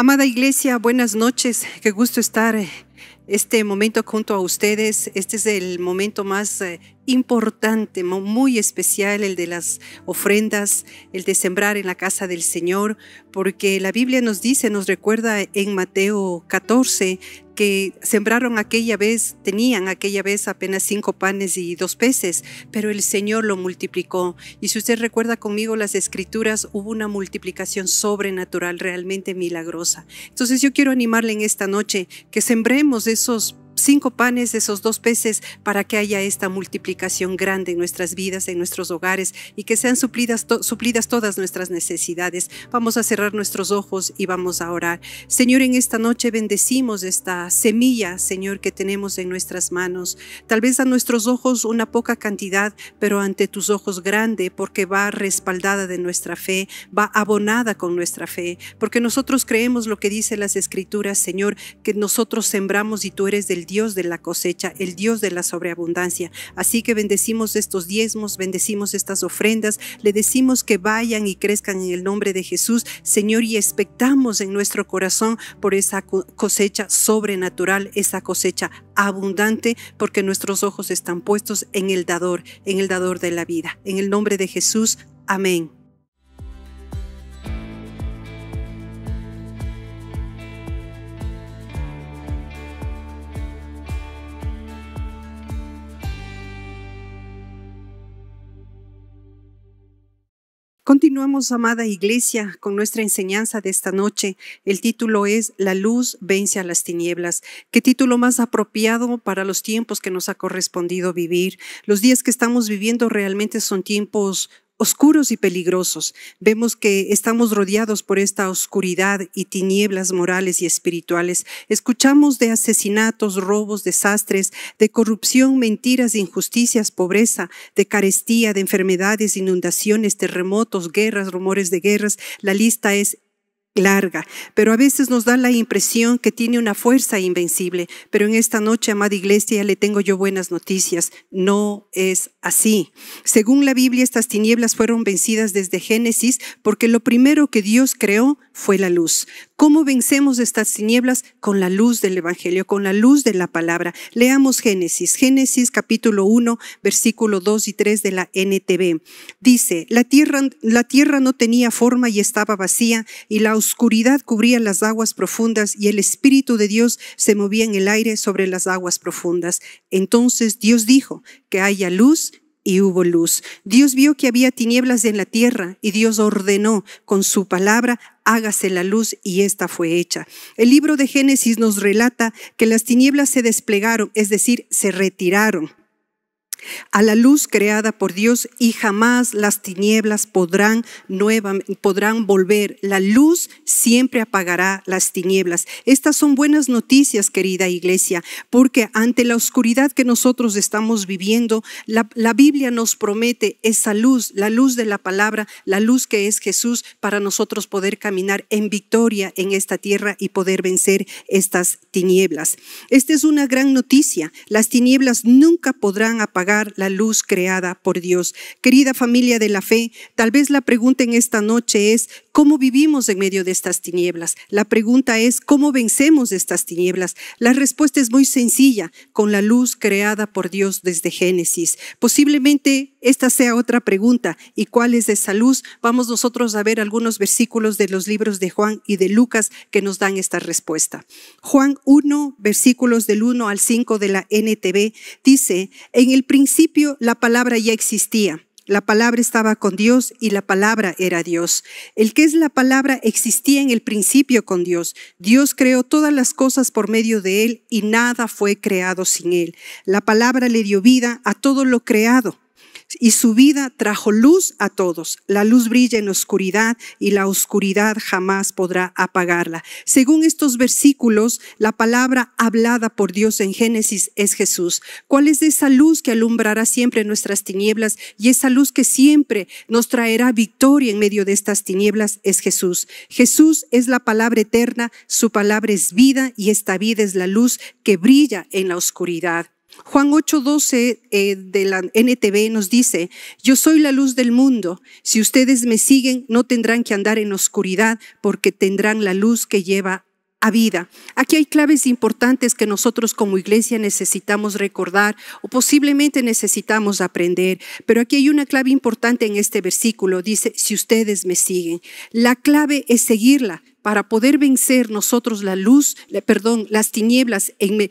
Amada iglesia, buenas noches. Qué gusto estar eh, este momento junto a ustedes. Este es el momento más eh, importante, muy especial, el de las ofrendas, el de sembrar en la casa del Señor, porque la Biblia nos dice, nos recuerda en Mateo 14, que sembraron aquella vez, tenían aquella vez apenas cinco panes y dos peces, pero el Señor lo multiplicó. Y si usted recuerda conmigo las escrituras, hubo una multiplicación sobrenatural realmente milagrosa. Entonces yo quiero animarle en esta noche que sembremos esos cinco panes, de esos dos peces, para que haya esta multiplicación grande en nuestras vidas, en nuestros hogares y que sean suplidas, suplidas todas nuestras necesidades. Vamos a cerrar nuestros ojos y vamos a orar. Señor, en esta noche bendecimos esta semilla, Señor, que tenemos en nuestras manos. Tal vez a nuestros ojos una poca cantidad, pero ante tus ojos grande, porque va respaldada de nuestra fe, va abonada con nuestra fe, porque nosotros creemos lo que dice las Escrituras, Señor, que nosotros sembramos y tú eres del Dios de la cosecha, el Dios de la sobreabundancia. Así que bendecimos estos diezmos, bendecimos estas ofrendas, le decimos que vayan y crezcan en el nombre de Jesús, Señor, y expectamos en nuestro corazón por esa cosecha sobrenatural, esa cosecha abundante, porque nuestros ojos están puestos en el dador, en el dador de la vida. En el nombre de Jesús, amén. Continuamos, amada iglesia, con nuestra enseñanza de esta noche. El título es La luz vence a las tinieblas. ¿Qué título más apropiado para los tiempos que nos ha correspondido vivir? Los días que estamos viviendo realmente son tiempos oscuros y peligrosos. Vemos que estamos rodeados por esta oscuridad y tinieblas morales y espirituales. Escuchamos de asesinatos, robos, desastres, de corrupción, mentiras, injusticias, pobreza, de carestía, de enfermedades, inundaciones, terremotos, guerras, rumores de guerras. La lista es larga, pero a veces nos da la impresión que tiene una fuerza invencible. Pero en esta noche, amada iglesia, le tengo yo buenas noticias. No es así. Según la Biblia, estas tinieblas fueron vencidas desde Génesis porque lo primero que Dios creó fue la luz. ¿Cómo vencemos estas tinieblas? Con la luz del Evangelio, con la luz de la palabra. Leamos Génesis, Génesis capítulo 1, versículo 2 y 3 de la NTV. Dice, la tierra, la tierra no tenía forma y estaba vacía y la oscuridad cubría las aguas profundas y el Espíritu de Dios se movía en el aire sobre las aguas profundas. Entonces Dios dijo que haya luz y hubo luz. Dios vio que había tinieblas en la tierra y Dios ordenó con su palabra, hágase la luz y esta fue hecha. El libro de Génesis nos relata que las tinieblas se desplegaron, es decir, se retiraron a la luz creada por Dios y jamás las tinieblas podrán, podrán volver. La luz siempre apagará las tinieblas. Estas son buenas noticias, querida iglesia, porque ante la oscuridad que nosotros estamos viviendo, la, la Biblia nos promete esa luz, la luz de la palabra, la luz que es Jesús, para nosotros poder caminar en victoria en esta tierra y poder vencer estas tinieblas. Esta es una gran noticia. Las tinieblas nunca podrán apagar la luz creada por Dios. Querida familia de la fe, tal vez la pregunta en esta noche es, ¿cómo vivimos en medio de estas tinieblas? La pregunta es, ¿cómo vencemos estas tinieblas? La respuesta es muy sencilla, con la luz creada por Dios desde Génesis. Posiblemente esta sea otra pregunta. ¿Y cuál es de salud. Vamos nosotros a ver algunos versículos de los libros de Juan y de Lucas que nos dan esta respuesta. Juan 1, versículos del 1 al 5 de la NTV, dice, en el principio la palabra ya existía. La palabra estaba con Dios y la palabra era Dios. El que es la palabra existía en el principio con Dios. Dios creó todas las cosas por medio de él y nada fue creado sin él. La palabra le dio vida a todo lo creado y su vida trajo luz a todos. La luz brilla en la oscuridad y la oscuridad jamás podrá apagarla. Según estos versículos, la palabra hablada por Dios en Génesis es Jesús. ¿Cuál es esa luz que alumbrará siempre nuestras tinieblas y esa luz que siempre nos traerá victoria en medio de estas tinieblas es Jesús? Jesús es la palabra eterna, su palabra es vida y esta vida es la luz que brilla en la oscuridad. Juan 8:12 eh, de la NTV nos dice, yo soy la luz del mundo, si ustedes me siguen no tendrán que andar en oscuridad porque tendrán la luz que lleva a vida. Aquí hay claves importantes que nosotros como iglesia necesitamos recordar o posiblemente necesitamos aprender, pero aquí hay una clave importante en este versículo, dice, si ustedes me siguen. La clave es seguirla, para poder vencer nosotros la luz, perdón, las tinieblas en,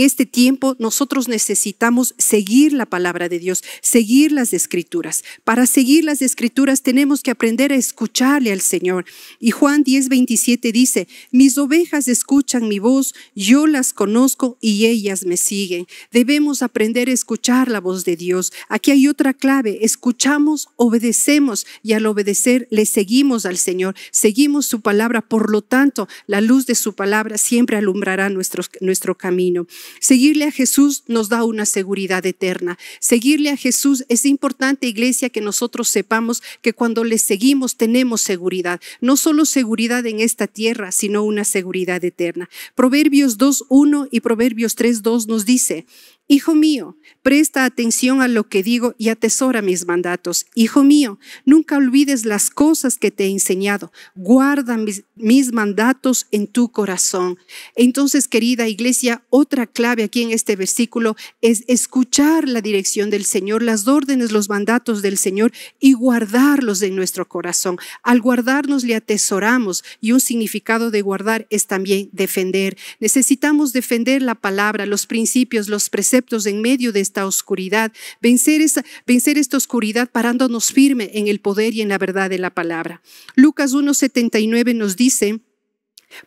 este tiempo, nosotros necesitamos seguir la palabra de Dios, seguir las escrituras. Para seguir las escrituras tenemos que aprender a escucharle al Señor. Y Juan 10, 27 dice, mis ovejas escuchan mi voz, yo las conozco y ellas me siguen. Debemos aprender a escuchar la voz de Dios. Aquí hay otra clave, escuchamos, obedecemos y al obedecer le seguimos al Señor, seguimos su palabra por lo tanto, la luz de su palabra siempre alumbrará nuestro, nuestro camino. Seguirle a Jesús nos da una seguridad eterna. Seguirle a Jesús es importante, iglesia, que nosotros sepamos que cuando le seguimos tenemos seguridad. No solo seguridad en esta tierra, sino una seguridad eterna. Proverbios 2.1 y Proverbios 3.2 nos dice, Hijo mío, presta atención a lo que digo y atesora mis mandatos. Hijo mío, nunca olvides las cosas que te he enseñado. Guarda mis, mandatos en tu corazón. Entonces, querida iglesia, otra clave aquí en este versículo es escuchar la dirección del Señor, las órdenes, los mandatos del Señor y guardarlos en nuestro corazón. Al guardarnos le atesoramos y un significado de guardar es también defender. Necesitamos defender la palabra, los principios, los preceptos en medio de esta oscuridad, vencer esta, vencer esta oscuridad parándonos firme en el poder y en la verdad de la palabra. Lucas 1.79 nos dice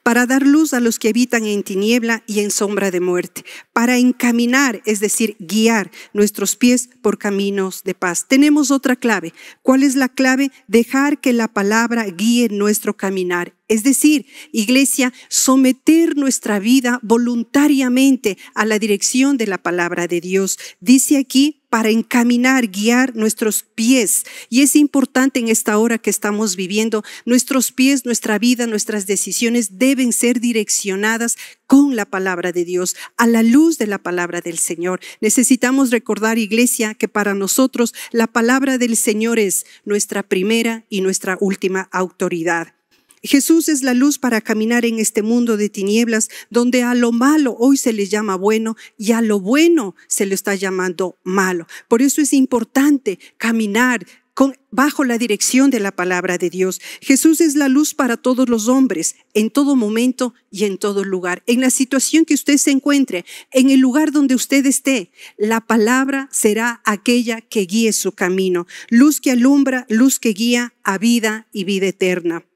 para dar luz a los que habitan en tiniebla y en sombra de muerte, para encaminar, es decir, guiar nuestros pies por caminos de paz. Tenemos otra clave. ¿Cuál es la clave? Dejar que la palabra guíe nuestro caminar. Es decir, iglesia, someter nuestra vida voluntariamente a la dirección de la palabra de Dios. Dice aquí para encaminar, guiar nuestros pies. Y es importante en esta hora que estamos viviendo, nuestros pies, nuestra vida, nuestras decisiones deben ser direccionadas con la palabra de Dios, a la luz de la palabra del Señor. Necesitamos recordar, iglesia, que para nosotros la palabra del Señor es nuestra primera y nuestra última autoridad. Jesús es la luz para caminar en este mundo de tinieblas, donde a lo malo hoy se le llama bueno y a lo bueno se le está llamando malo. Por eso es importante caminar bajo la dirección de la palabra de Dios. Jesús es la luz para todos los hombres, en todo momento y en todo lugar. En la situación que usted se encuentre, en el lugar donde usted esté, la palabra será aquella que guíe su camino. Luz que alumbra, luz que guía a vida y vida eterna.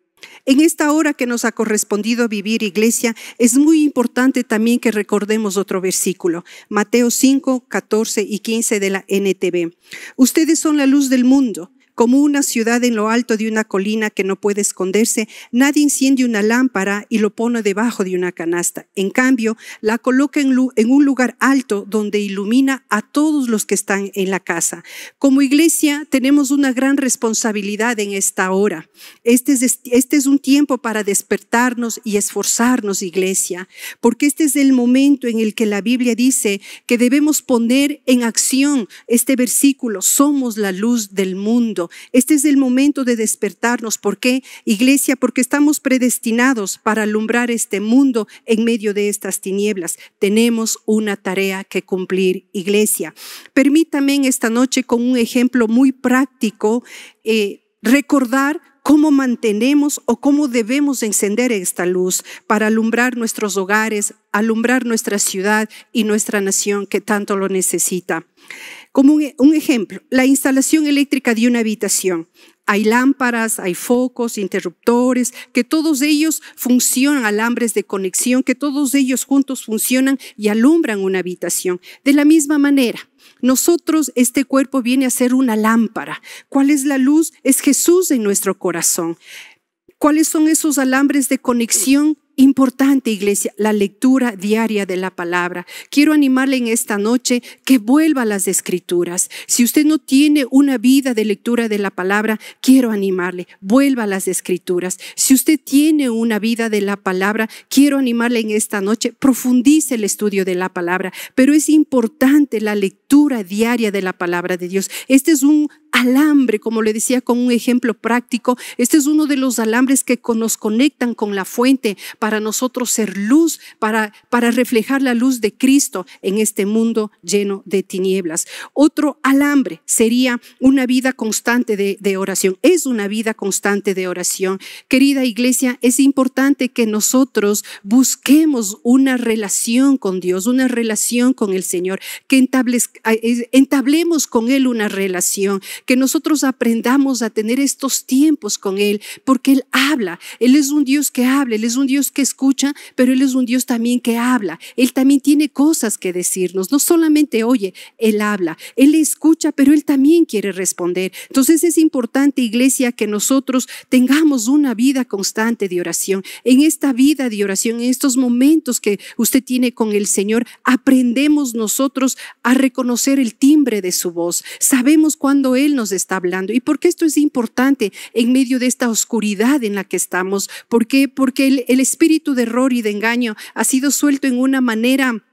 En esta hora que nos ha correspondido vivir, iglesia, es muy importante también que recordemos otro versículo, Mateo 5, 14 y 15 de la NTB Ustedes son la luz del mundo como una ciudad en lo alto de una colina que no puede esconderse, nadie enciende una lámpara y lo pone debajo de una canasta. En cambio, la coloca en, un lugar alto donde ilumina a todos los que están en la casa. Como iglesia tenemos una gran responsabilidad en esta hora. Este es, este es un tiempo para despertarnos y esforzarnos, iglesia, porque este es el momento en el que la Biblia dice que debemos poner en acción este versículo, somos la luz del mundo. Este es el momento de despertarnos. ¿Por qué, iglesia? Porque estamos predestinados para alumbrar este mundo en medio de estas tinieblas. Tenemos una tarea que cumplir, iglesia. Permítame esta noche con un ejemplo muy práctico eh, recordar cómo mantenemos o cómo debemos encender esta luz para alumbrar nuestros hogares, alumbrar nuestra ciudad y nuestra nación que tanto lo necesita. Como e, un, ejemplo, la instalación eléctrica de una habitación. Hay lámparas, hay focos, interruptores, que todos ellos funcionan, alambres de conexión, que todos ellos juntos funcionan y alumbran una habitación. De la misma manera, nosotros, este cuerpo viene a ser una lámpara. ¿Cuál es la luz? Es Jesús en nuestro corazón. ¿Cuáles son esos alambres de conexión? Importante, iglesia, la lectura diaria de la palabra. Quiero animarle en esta noche que vuelva a las escrituras. Si usted no tiene una vida de lectura de la palabra, quiero animarle, vuelva a las escrituras. Si usted tiene una vida de la palabra, quiero animarle en esta noche, profundice el estudio de la palabra. Pero es importante la lectura diaria de la palabra de Dios. Este es un alambre, como le decía con un ejemplo práctico, este es uno de los alambres que nos conectan con la fuente para nosotros ser luz, para, para reflejar la luz de Cristo en este mundo lleno de tinieblas. Otro alambre sería una vida constante de, oración. Es una vida constante de oración. Querida iglesia, es importante que nosotros busquemos una relación con Dios, una relación con el Señor, que eh, entablemos con Él una relación, que nosotros aprendamos a tener estos tiempos con Él, porque Él habla, Él es un Dios que habla, Él es un Dios que escucha, pero Él es un Dios también que habla, Él también tiene cosas que decirnos, no solamente oye, Él habla, Él escucha, pero Él también quiere responder. Entonces es importante, iglesia, que nosotros tengamos una vida constante de oración. En esta vida de oración, en estos momentos que usted tiene con el Señor, aprendemos nosotros a reconocer el timbre de su voz. Sabemos cuando Él nos está hablando. ¿Y por qué esto es importante en medio de esta oscuridad en la que estamos? ¿Por qué? Porque el espíritu de error y de engaño ha sido suelto en una manera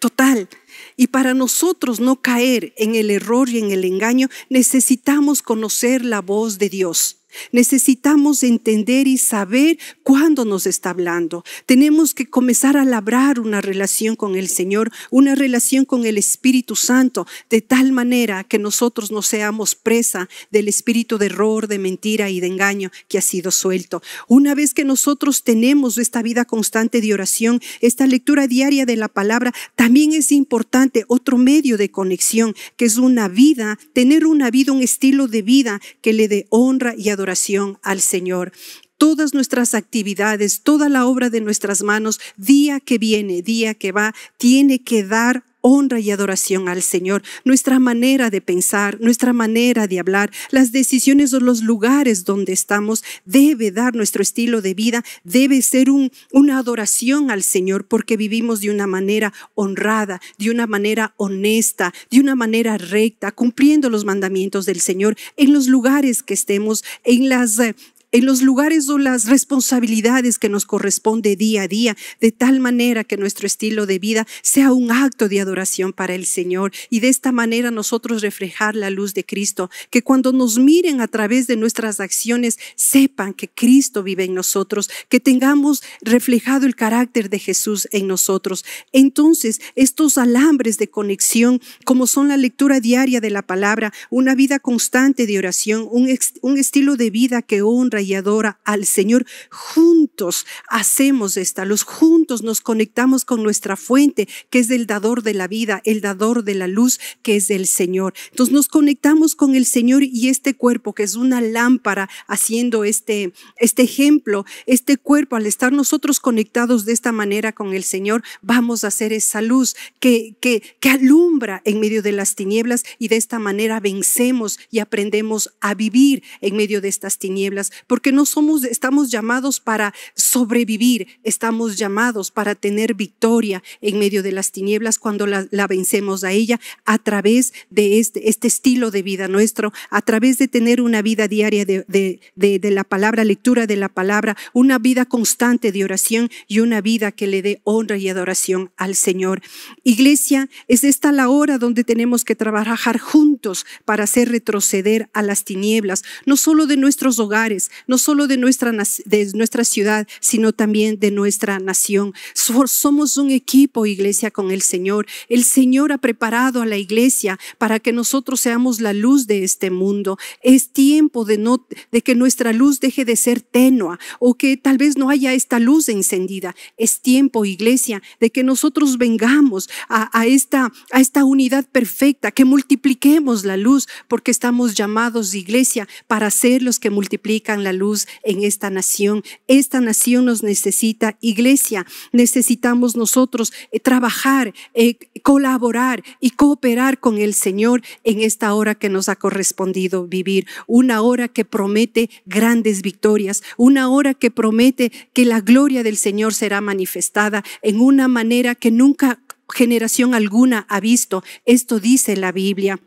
total. Y para nosotros no caer en el error y en el engaño, necesitamos conocer la voz de Dios. Necesitamos entender y saber cuándo nos está hablando. Tenemos que comenzar a labrar una relación con el Señor, una relación con el Espíritu Santo, de tal manera que nosotros no seamos presa del espíritu de error, de mentira y de engaño que ha sido suelto. Una vez que nosotros tenemos esta vida constante de oración, esta lectura diaria de la palabra, también es importante otro medio de conexión, que es una vida, tener una vida, un estilo de vida que le dé honra y adoración adoración al Señor. Todas nuestras actividades, toda la obra de nuestras manos, día que viene, día que va, tiene que dar honra y adoración al Señor, nuestra manera de pensar, nuestra manera de hablar, las decisiones o los lugares donde estamos, debe dar nuestro estilo de vida, debe ser un, una adoración al Señor porque vivimos de una manera honrada, de una manera honesta, de una manera recta, cumpliendo los mandamientos del Señor en los lugares que estemos, en las eh, en los lugares o las responsabilidades que nos corresponde día a día, de tal manera que nuestro estilo de vida sea un acto de adoración para el Señor y de esta manera nosotros reflejar la luz de Cristo, que cuando nos miren a través de nuestras acciones sepan que Cristo vive en nosotros, que tengamos reflejado el carácter de Jesús en nosotros. Entonces, estos alambres de conexión, como son la lectura diaria de la palabra, una vida constante de oración, un, un estilo de vida que honra y adora al Señor, juntos hacemos esta luz, juntos nos conectamos con nuestra fuente, que es el dador de la vida, el dador de la luz, que es el Señor. Entonces nos conectamos con el Señor y este cuerpo, que es una lámpara, haciendo este, este ejemplo, este cuerpo, al estar nosotros conectados de esta manera con el Señor, vamos a hacer esa luz que, que, que alumbra en medio de las tinieblas y de esta manera vencemos y aprendemos a vivir en medio de estas tinieblas porque no somos, estamos llamados para sobrevivir, estamos llamados para tener victoria en medio de las tinieblas cuando la, vencemos a ella a través de este, este, estilo de vida nuestro, a través de tener una vida diaria de, de la palabra, lectura de la palabra, una vida constante de oración y una vida que le dé honra y adoración al Señor. Iglesia, es esta la hora donde tenemos que trabajar juntos para hacer retroceder a las tinieblas, no solo de nuestros hogares, no solo de nuestra, de nuestra ciudad, sino también de nuestra nación. Somos un equipo, iglesia, con el Señor. El Señor ha preparado a la iglesia para que nosotros seamos la luz de este mundo. Es tiempo de, no, de que nuestra luz deje de ser tenua o que tal vez no haya esta luz encendida. Es tiempo, iglesia, de que nosotros vengamos a, esta, a esta unidad perfecta, que multipliquemos la luz, porque estamos llamados, iglesia, para ser los que multiplican la luz en esta nación. Esta nación nos necesita iglesia. Necesitamos nosotros eh, trabajar, eh, colaborar y cooperar con el Señor en esta hora que nos ha correspondido vivir. Una hora que promete grandes victorias. Una hora que promete que la gloria del Señor será manifestada en una manera que nunca generación alguna ha visto. Esto dice la Biblia.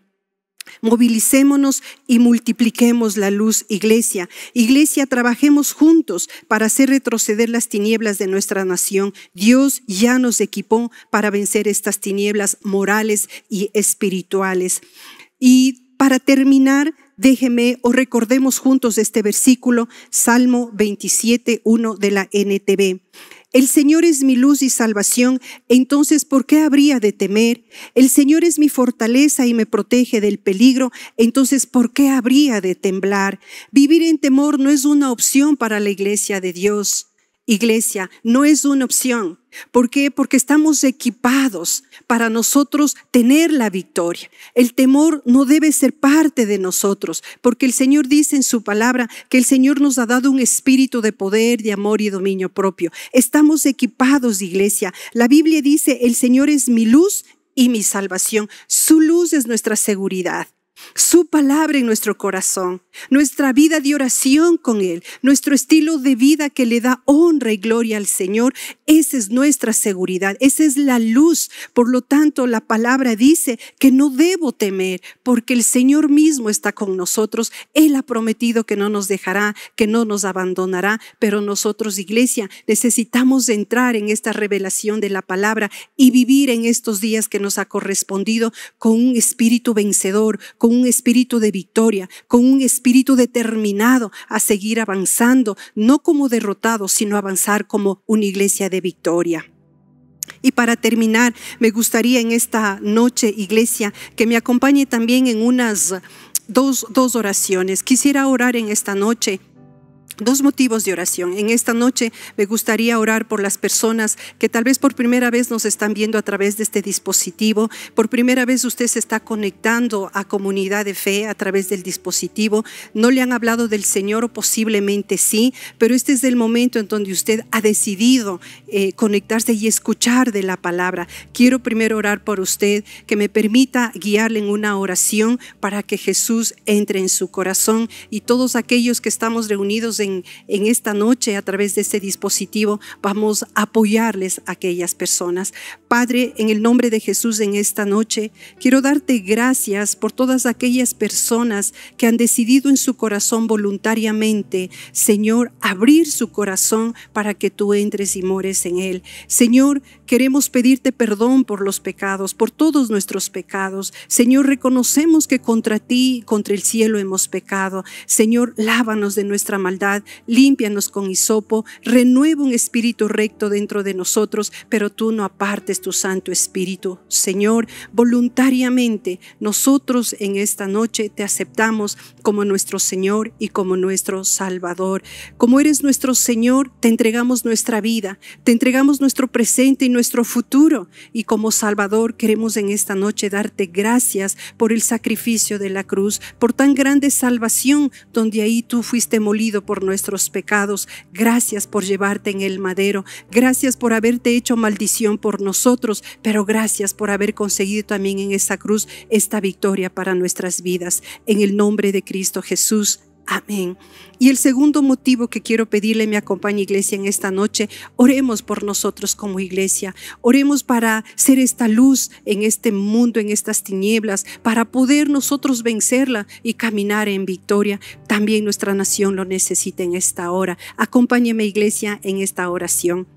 Movilicémonos y multipliquemos la luz, iglesia. Iglesia, trabajemos juntos para hacer retroceder las tinieblas de nuestra nación. Dios ya nos equipó para vencer estas tinieblas morales y espirituales. Y para terminar, déjeme o recordemos juntos este versículo, Salmo 27, 1 de la NTV. El Señor es mi luz y salvación, entonces ¿por qué habría de temer? El Señor es mi fortaleza y me protege del peligro, entonces ¿por qué habría de temblar? Vivir en temor no es una opción para la iglesia de Dios. Iglesia, no es una opción. ¿Por qué? Porque estamos equipados para nosotros tener la victoria. El temor no debe ser parte de nosotros, porque el Señor dice en su palabra que el Señor nos ha dado un espíritu de poder, de amor y dominio propio. Estamos equipados, iglesia. La Biblia dice, el Señor es mi luz y mi salvación. Su luz es nuestra seguridad su palabra en nuestro corazón, nuestra vida de oración con Él, nuestro estilo de vida que le da honra y gloria al Señor, esa es nuestra seguridad, esa es la luz. Por lo tanto, la palabra dice que no debo temer, porque el Señor mismo está con nosotros. Él ha prometido que no nos dejará, que no nos abandonará, pero nosotros, iglesia, necesitamos entrar en esta revelación de la palabra y vivir en estos días que nos ha correspondido con un espíritu vencedor, con un espíritu de victoria, con un espíritu determinado a seguir avanzando, no como derrotado sino avanzar como una iglesia de victoria. Y para terminar, me gustaría en esta noche, iglesia, que me acompañe también en unas dos, dos oraciones. Quisiera orar en esta noche Dos motivos de oración. En esta noche me gustaría orar por las personas que tal vez por primera vez nos están viendo a través de este dispositivo. Por primera vez usted se está conectando a comunidad de fe a través del dispositivo. No le han hablado del Señor o posiblemente sí, pero este es el momento en donde usted ha decidido eh, conectarse y escuchar de la palabra. Quiero primero orar por usted, que me permita guiarle en una oración para que Jesús entre en su corazón y todos aquellos que estamos reunidos en, esta noche a través de este dispositivo, vamos a apoyarles a aquellas personas. Padre, en el nombre de Jesús en esta noche, quiero darte gracias por todas aquellas personas que han decidido en su corazón voluntariamente, Señor, abrir su corazón para que tú entres y mores en él. Señor, queremos pedirte perdón por los pecados, por todos nuestros pecados. Señor, reconocemos que contra ti, contra el cielo hemos pecado. Señor, lávanos de nuestra maldad límpianos con hisopo, renueva un espíritu recto dentro de nosotros, pero tú no apartes tu Santo Espíritu. Señor, voluntariamente nosotros en esta noche te aceptamos como nuestro Señor y como nuestro Salvador. Como eres nuestro Señor, te entregamos nuestra vida, te entregamos nuestro presente y nuestro futuro. Y como Salvador queremos en esta noche darte gracias por el sacrificio de la cruz, por tan grande salvación donde ahí tú fuiste molido por nuestros pecados, gracias por llevarte en el madero, gracias por haberte hecho maldición por nosotros, pero gracias por haber conseguido también en esta cruz esta victoria para nuestras vidas. En el nombre de Cristo Jesús. Amén. Y el segundo motivo que quiero pedirle, me acompaña iglesia en esta noche, oremos por nosotros como iglesia, oremos para ser esta luz en este mundo, en estas tinieblas, para poder nosotros vencerla y caminar en victoria. También nuestra nación lo necesita en esta hora. Acompáñeme iglesia en esta oración.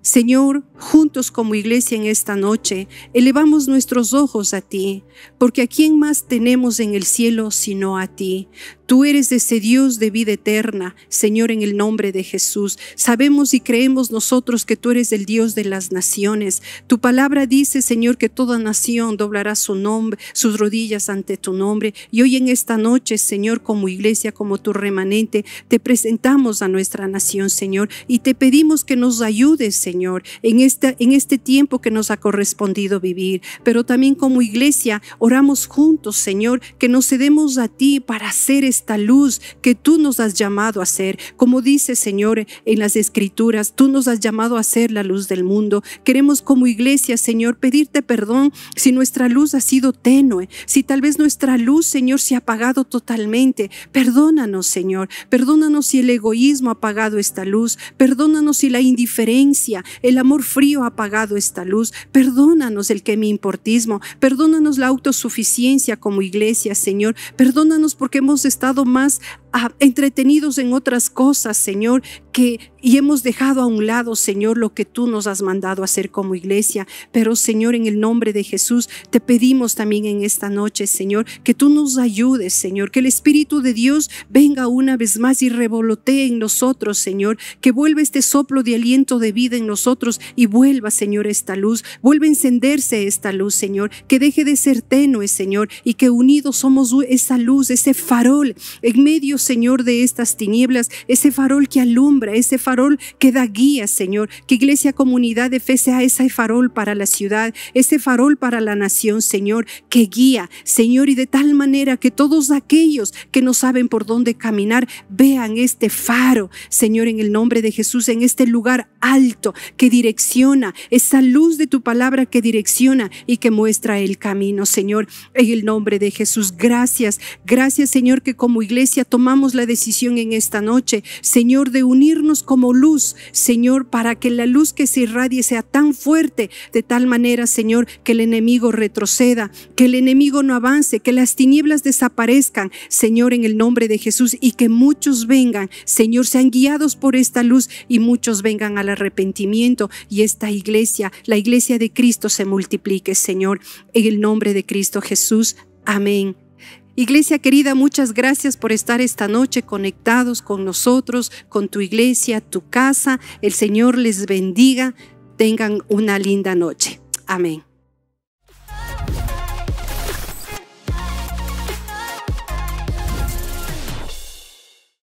Señor, juntos como iglesia en esta noche, elevamos nuestros ojos a ti, porque a quién más tenemos en el cielo sino a ti. Tú eres ese Dios de vida eterna, Señor, en el nombre de Jesús. Sabemos y creemos nosotros que tú eres el Dios de las naciones. Tu palabra dice, Señor, que toda nación doblará su nombre, sus rodillas ante tu nombre. Y hoy en esta noche, Señor, como iglesia, como tu remanente, te presentamos a nuestra nación, Señor, y te pedimos que nos ayudes, Señor, en, en este tiempo que nos ha correspondido vivir. Pero también como iglesia, oramos juntos, Señor, que nos cedemos a ti para hacer este esta luz que tú nos has llamado a ser. Como dice Señor en las Escrituras, tú nos has llamado a ser la luz del mundo. Queremos como iglesia, Señor, pedirte perdón si nuestra luz ha sido tenue, si tal vez nuestra luz, Señor, se ha apagado totalmente. Perdónanos, Señor. Perdónanos si el egoísmo ha apagado esta luz. Perdónanos si la indiferencia, el amor frío ha apagado esta luz. Perdónanos el que mi importismo. Perdónanos la autosuficiencia como iglesia, Señor. Perdónanos porque hemos estado más entretenidos en otras cosas, Señor, que y hemos dejado a un lado, Señor, lo que tú nos has mandado hacer como iglesia. Pero, Señor, en el nombre de Jesús, te pedimos también en esta noche, Señor, que tú nos ayudes, Señor, que el Espíritu de Dios venga una vez más y revolotee en nosotros, Señor, que vuelva este soplo de aliento de vida en nosotros y vuelva, Señor, esta luz, vuelva a encenderse esta luz, Señor, que deje de ser tenue, Señor, y que unidos somos esa luz, ese farol en medio, Señor, de estas tinieblas, ese farol que alumbra, ese farol que da guía, Señor. Que Iglesia Comunidad de Fe sea ese farol para la ciudad, ese farol para la nación, Señor, que guía, Señor, y de tal manera que todos aquellos que no saben por dónde caminar vean este faro, Señor, en el nombre de Jesús, en este lugar alto que direcciona, esa luz de tu palabra que direcciona y que muestra el camino, Señor, en el nombre de Jesús. Gracias, gracias, Señor, que como iglesia tomamos la decisión en esta noche, Señor, de unirnos como luz, Señor, para que la luz que se irradie sea tan fuerte, de tal manera, Señor, que el enemigo retroceda, que el enemigo no avance, que las tinieblas desaparezcan, Señor, en el nombre de Jesús, y que muchos vengan, Señor, sean guiados por esta luz y muchos vengan al arrepentimiento y esta iglesia, la iglesia de Cristo, se multiplique, Señor, en el nombre de Cristo Jesús. Amén Iglesia querida, muchas gracias por estar esta noche conectados con nosotros, con tu iglesia, tu casa. El Señor les bendiga. Tengan una linda noche. Amén.